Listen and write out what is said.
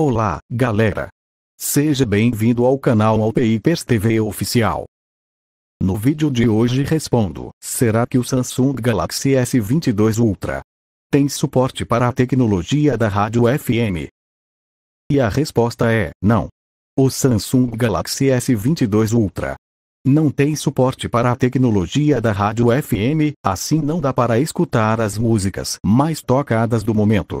Olá, galera! Seja bem-vindo ao canal Alpeipers TV Oficial. No vídeo de hoje respondo, será que o Samsung Galaxy S22 Ultra tem suporte para a tecnologia da rádio FM? E a resposta é, não. O Samsung Galaxy S22 Ultra não tem suporte para a tecnologia da rádio FM, assim não dá para escutar as músicas mais tocadas do momento.